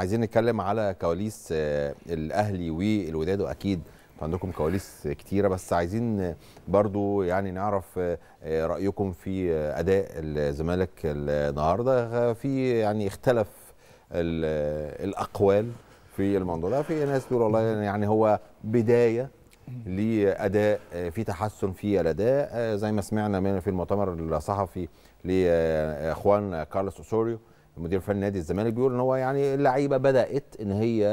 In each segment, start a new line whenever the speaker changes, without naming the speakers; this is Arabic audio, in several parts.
عايزين نتكلم على كواليس آه، الاهلي والوداد واكيد عندكم كواليس كتيره بس عايزين برضو يعني نعرف آه، آه، رايكم في اداء الزمالك النهارده في يعني اختلف الاقوال في الموضوع ده في ناس تقول والله يعني هو بدايه لاداء في تحسن في الاداء زي ما سمعنا من في المؤتمر الصحفي لاخوان كارلوس اوسوريو المدير الفني نادي الزمالك بيقول ان هو يعني اللعيبه بدات ان هي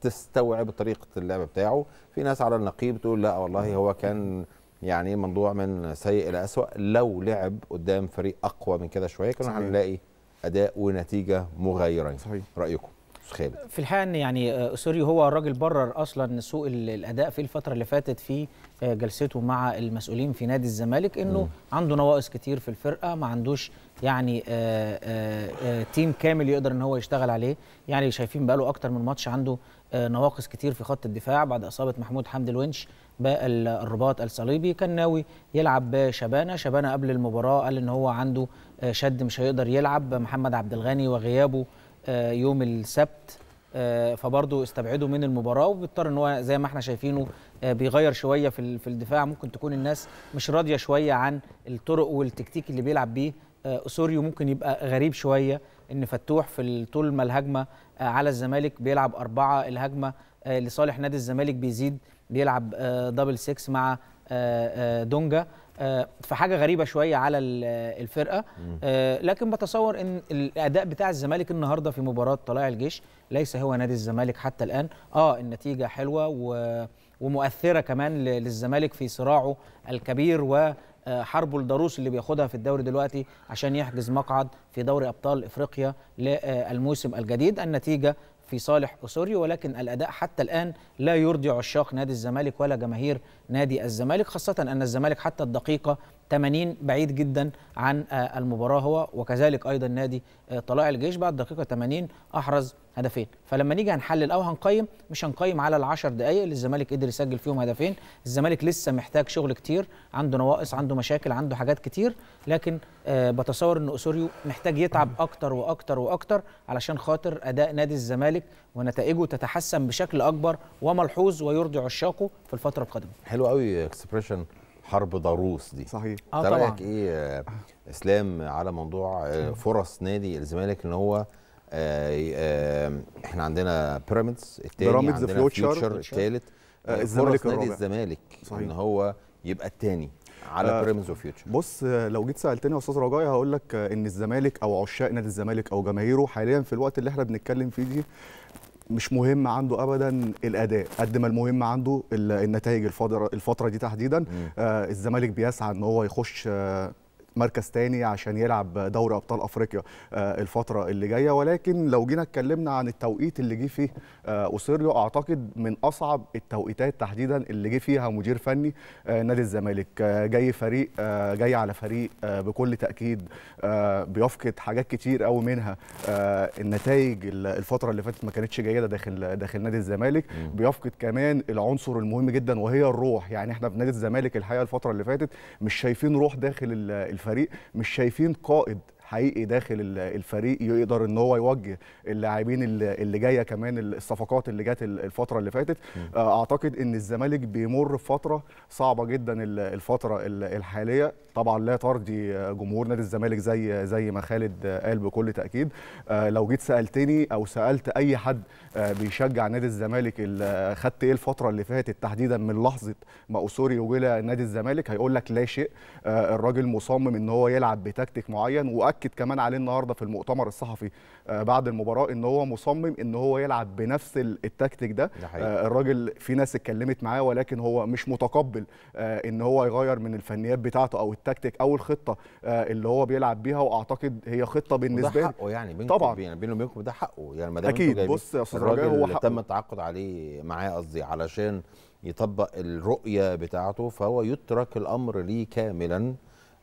تستوعب طريقه اللعب بتاعه في ناس على النقيض تقول لا والله هو كان يعني موضوع من سيء الى اسوا لو لعب قدام فريق اقوى من كده شويه كنا هنلاقي اداء ونتيجه مغايرين رايكم استاذ خالد
في الحقيقه ان يعني اسوريو آه، هو الراجل برر اصلا سوء الاداء في الفتره اللي فاتت في آه، جلسته مع المسؤولين في نادي الزمالك انه م. عنده نواقص كتير في الفرقه ما عندوش يعني آآ آه، آآ تيم كامل يقدر ان هو يشتغل عليه يعني شايفين بقاله اكتر من ماتش عنده نواقص كتير في خط الدفاع بعد اصابه محمود حمدي الونش بقى الرباط الصليبي كان ناوي يلعب بشبانه شبانه قبل المباراه قال ان هو عنده شد مش هيقدر يلعب محمد عبد الغني وغيابه آه، يوم السبت آه، فبرضه استبعده من المباراه وبيضطر ان هو زي ما احنا شايفينه آه، بيغير شويه في في الدفاع ممكن تكون الناس مش راضيه شويه عن الطرق والتكتيك اللي بيلعب بيه اسوريو ممكن يبقى غريب شويه ان فتوح في طول ما الهجمه على الزمالك بيلعب اربعه الهجمه لصالح نادي الزمالك بيزيد بيلعب دبل 6 مع دونجا آه، في حاجه غريبه شويه على الفرقه آه، لكن بتصور ان الاداء بتاع الزمالك النهارده في مباراه طلائع الجيش ليس هو نادي الزمالك حتى الان اه النتيجه حلوه ومؤثره كمان للزمالك في صراعه الكبير و آه، حرب الضروس اللي بياخدها في الدوري دلوقتي عشان يحجز مقعد في دوري ابطال افريقيا للموسم الجديد النتيجه في صالح أسوريو ولكن الأداء حتى الآن لا يرضي عشاق نادي الزمالك ولا جماهير نادي الزمالك خاصة أن الزمالك حتى الدقيقة 80 بعيد جدا عن آه، المباراه هو وكذلك ايضا نادي آه، طلائع الجيش بعد دقيقه 80 احرز هدفين فلما نيجي هنحلل او هنقيم مش هنقيم على ال ال10 دقائق اللي الزمالك قدر يسجل فيهم هدفين الزمالك لسه محتاج شغل كتير عنده نواقص عنده مشاكل عنده حاجات كتير لكن آه، بتصور ان اسوريو محتاج يتعب اكتر واكتر واكتر علشان خاطر اداء نادي الزمالك ونتائجه تتحسن بشكل اكبر وملحوظ ويرضي عشاقه في الفتره القادمه
حلو قوي اكسبريشن حرب ضروس دي صحيح انت آه، رايك ايه اسلام على موضوع آه، فرص نادي الزمالك ان هو آه، احنا عندنا بيراميدز الثاني بيراميدز فيوتشر الثالث الزمالك فرص نادي الزمالك صحيح. ان هو يبقى الثاني على آه بيراميدز وفيوتشر
بص لو جيت سالتني يا استاذ رجاء هقول لك ان الزمالك او عشاق نادي الزمالك او جماهيره حاليا في الوقت اللي احنا بنتكلم فيه دي مش مهم عنده ابدا الاداء قد ما المهم عنده النتائج الفتره دي تحديدا آه، الزمالك بيسعى ان هو يخش آه، مركز تاني عشان يلعب دوري ابطال افريقيا آه، الفتره اللي جايه ولكن لو جينا اتكلمنا عن التوقيت اللي جه فيه آه، اوسيريو اعتقد من اصعب التوقيتات تحديدا اللي جه فيها مدير فني آه، نادي الزمالك جاي فريق جاي على فريق بكل تاكيد بيفقد حاجات كتير قوي منها النتائج الفتره اللي فاتت ما كانتش جيده داخل داخل نادي الزمالك بيفقد كمان العنصر المهم جدا وهي الروح يعني احنا في نادي الزمالك الحقيقه الفتره اللي فاتت مش شايفين روح داخل الفريق مش شايفين قائد حقيقي داخل الفريق يقدر ان هو يوجه اللاعبين اللي جايه كمان الصفقات اللي جت الفتره اللي فاتت آه، اعتقد ان الزمالك بيمر بفتره صعبه جدا الفتره الحاليه طبعا لا ترضي جمهور نادي الزمالك زي زي ما خالد قال بكل تاكيد آه، لو جيت سالتني او سالت اي حد آه، بيشجع نادي الزمالك خدت ايه الفتره اللي فاتت تحديدا من لحظه ما اسوري وجيلا نادي الزمالك هيقول لك لا شيء الراجل مصمم ان هو يلعب بتكتيك معين واكد واكد كمان عليه النهارده في المؤتمر الصحفي آه، بعد المباراه ان هو مصمم ان هو يلعب بنفس التكتيك ده آه، الراجل في ناس اتكلمت معاه ولكن هو مش متقبل آه، ان هو يغير من الفنيات بتاعته او التكتيك او الخطه اللي هو بيلعب بيها واعتقد هي خطه بالنسبه له حقه يعني بينكم طبعا يعني بينه وبينكم ده حقه
يعني ما دام اكيد بص يا استاذ رجاء هو حقه تم التعاقد عليه معاه قصدي علشان يطبق الرؤيه بتاعته فهو يترك الامر ليه كاملا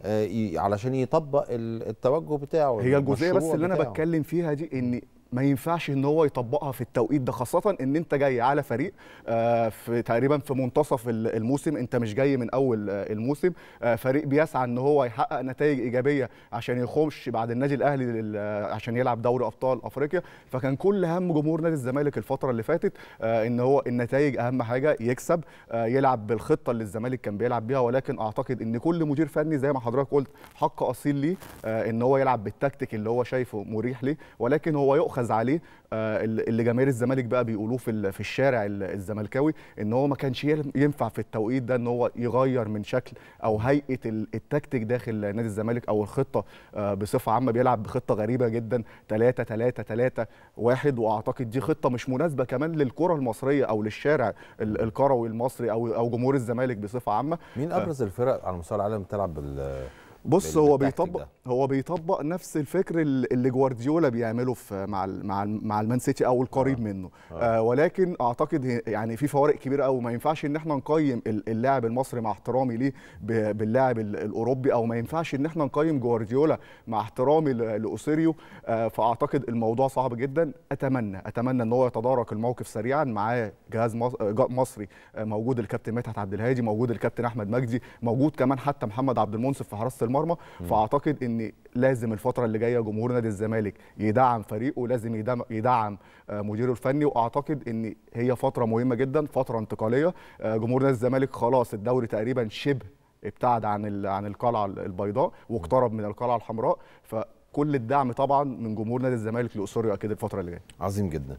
آه، علشان يطبق
التوجه بتاعه هي الجزئيه بس اللي بتاعه. انا بتكلم فيها دي ان ما ينفعش ان هو يطبقها في التوقيت ده خاصه ان انت جاي على فريق آه، في تقريبا في منتصف الموسم انت مش جاي من اول آه، الموسم آه، فريق بيسعى ان هو يحقق نتائج ايجابيه عشان يخش بعد النادي الاهلي عشان يلعب دوري ابطال افريقيا فكان كل هم جمهور نادي الزمالك الفتره اللي فاتت ان هو النتائج اهم حاجه يكسب يلعب بالخطه اللي الزمالك كان بيلعب بيها ولكن اعتقد ان كل مدير فني زي ما حضرتك قلت حق اصيل ليه ان هو يلعب بالتكتيك اللي هو شايفه مريح ليه ولكن هو يؤخذ يؤخذ عليه آه، اللي جماهير الزمالك بقى بيقولوه في في الشارع الزملكاوي ان هو ما كانش ينفع في التوقيت ده ان هو يغير من شكل او هيئه التكتيك داخل نادي الزمالك او الخطه آه، بصفه عامه بيلعب بخطه غريبه جدا 3 3 3 1 واعتقد دي خطه مش مناسبه كمان للكره المصريه او للشارع الكروي المصري او او جمهور الزمالك بصفه عامه مين ابرز الفرق على مستوى العالم بتلعب بال بص هو بيطبق ده. هو بيطبق نفس الفكر اللي جوارديولا بيعمله في مع الـ مع الـ مع المان سيتي او القريب آه. منه آه. آه ولكن اعتقد يعني في فوارق كبيره قوي ما ينفعش ان احنا نقيم اللاعب المصري مع احترامي ليه باللاعب الاوروبي او ما ينفعش ان احنا نقيم جوارديولا مع احترامي لاوسيريو آه فاعتقد الموضوع صعب جدا اتمنى اتمنى ان هو يتدارك الموقف سريعا معاه جهاز آه، مصري آه، موجود الكابتن مدحت عبد الهادي موجود الكابتن احمد مجدي موجود كمان حتى محمد عبد المنصف في حراسه المرمى فاعتقد ان لازم الفتره اللي جايه جمهور نادي الزمالك يدعم فريقه لازم يدعم, يدعم آه، مديره الفني واعتقد ان هي فتره مهمه جدا فتره انتقاليه آه، جمهور نادي الزمالك خلاص الدوري تقريبا شبه ابتعد عن عن القلعه البيضاء واقترب من القلعه الحمراء فكل الدعم طبعا من جمهور نادي الزمالك لاسوريو اكيد الفتره اللي جايه عظيم جدا